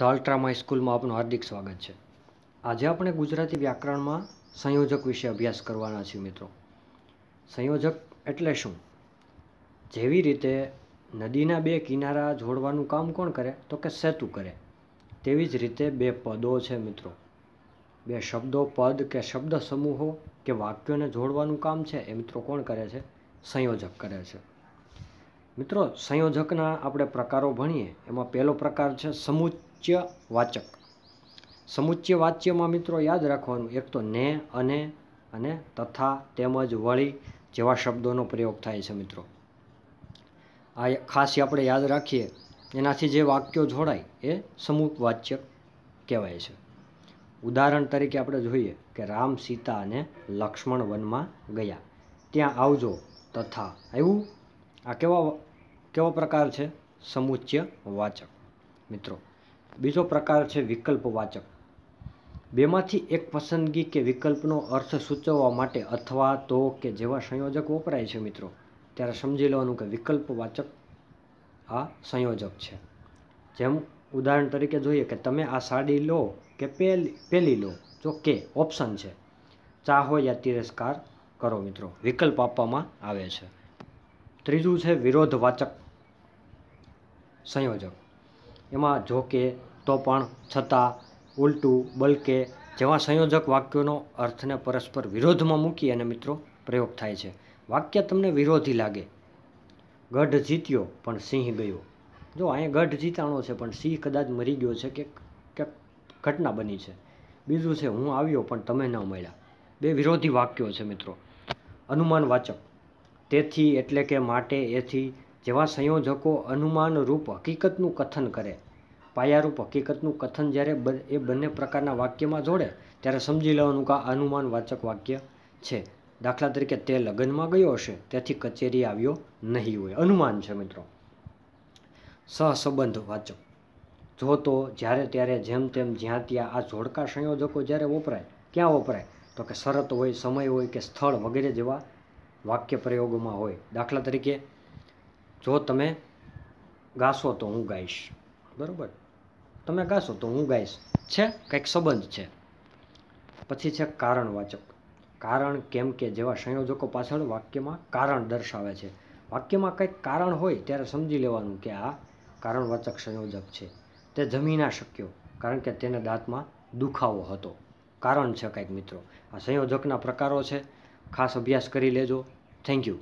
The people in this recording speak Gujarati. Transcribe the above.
ધ અલ્ટ્રામા સ્કૂલમાં આપનું હાર્દિક સ્વાગત છે આજે આપણે ગુજરાતી વ્યાકરણમાં સંયોજક વિશે અભ્યાસ કરવાના છીએ મિત્રો સંયોજક એટલે શું જેવી રીતે નદીના બે કિનારા જોડવાનું કામ કોણ કરે તો કે સેતુ કરે તેવી જ રીતે બે પદો છે મિત્રો બે શબ્દો પદ કે શબ્દ સમૂહો કે વાક્યોને જોડવાનું કામ છે એ મિત્રો કોણ કરે છે સંયોજક કરે છે મિત્રો સંયોજકના આપણે પ્રકારો ભણીએ એમાં પહેલો પ્રકાર છે સમુચ્ય વાચક સમુચ્ય વાચ્યમાં મિત્રો યાદ રાખવાનું એક તો ને અને અને તથા તેમજ વળી જેવા શબ્દોનો પ્રયોગ થાય છે મિત્રો આ ખાસ આપણે યાદ રાખીએ એનાથી જે વાક્યો જોડાય એ સમૂહ વાચ્ય કહેવાય છે ઉદાહરણ તરીકે આપણે જોઈએ કે રામ સીતા અને લક્ષ્મણ વનમાં ગયા ત્યાં આવજો તથા આવ્યું આ કેવા કેવો પ્રકાર છે સમુચ્ય વાચક મિત્રો બીજો પ્રકાર છે વિકલ્પ વાચક બેમાંથી એક પસંદગી કે વિકલ્પનો અર્થ સૂચવવા માટે અથવા તો કે જેવા સંયોજક વપરાય છે મિત્રો ત્યારે સમજી લેવાનું કે વિકલ્પ વાચક આ સંયોજક છે જેમ ઉદાહરણ તરીકે જોઈએ કે તમે આ સાડી લો કે પેલી પેલી લો જો કે ઓપ્શન છે ચાહો યા તિરસ્કાર કરો મિત્રો વિકલ્પ આપવામાં આવે છે ત્રીજું છે વિરોધવાચક સંયોજક એમાં જો કે તો પણ છતાં ઉલટું બલકે જેવા સંયોજક વાક્યોનો અર્થને પરસ્પર વિરોધમાં મૂકી અને મિત્રો પ્રયોગ થાય છે વાક્ય તમને વિરોધી લાગે ગઢ જીત્યો પણ સિંહ ગયો જો અહીંયા ગઢ જીતાણો છે પણ સિંહ કદાચ મરી ગયો છે કે ક્યાંક ઘટના બની છે બીજું છે હું આવ્યો પણ તમે ન મળ્યા બે વિરોધી વાક્યો છે મિત્રો અનુમાનવાચક તેથી એટલે કે માટે એથી જેવા સંયોજકો અનુમાનરૂપ હકીકતનું કથન કરે પાયારૂપ હકીકતનું કથન જ્યારે એ બંને પ્રકારના વાક્યમાં જોડે ત્યારે સમજી લેવાનું કે અનુમાનવાચક વાક્ય છે દાખલા તરીકે તે લગ્નમાં ગયો હશે તેથી કચેરી આવ્યો નહીં હોય અનુમાન છે મિત્રો સહસંબંધ વાચક જો તો જ્યારે ત્યારે જેમ તેમ જ્યાં ત્યાં આ જોડકા સંયોજકો જ્યારે વપરાય ક્યાં વપરાય તો કે શરત હોય સમય હોય કે સ્થળ વગેરે જેવા વાક્ય પ્રયોગોમાં હોય દાખલા તરીકે જો તમે ગાશો તો હું ગાઈશ બરાબર તમે ગાશો તો હું ગાઈશ છે કંઈક સંબંધ છે પછી છે કારણવાચક કારણ કેમ કે જેવા સંયોજકો પાછળ વાક્યમાં કારણ દર્શાવે છે વાક્યમાં કંઈક કારણ હોય ત્યારે સમજી લેવાનું કે આ કારણવાચક સંયોજક છે તે જમી ના શક્યો કારણ કે તેને દાંતમાં દુખાવો હતો કારણ છે કંઈક મિત્રો આ સંયોજકના પ્રકારો છે ખાસ અભ્યાસ કરી લેજો Thank you.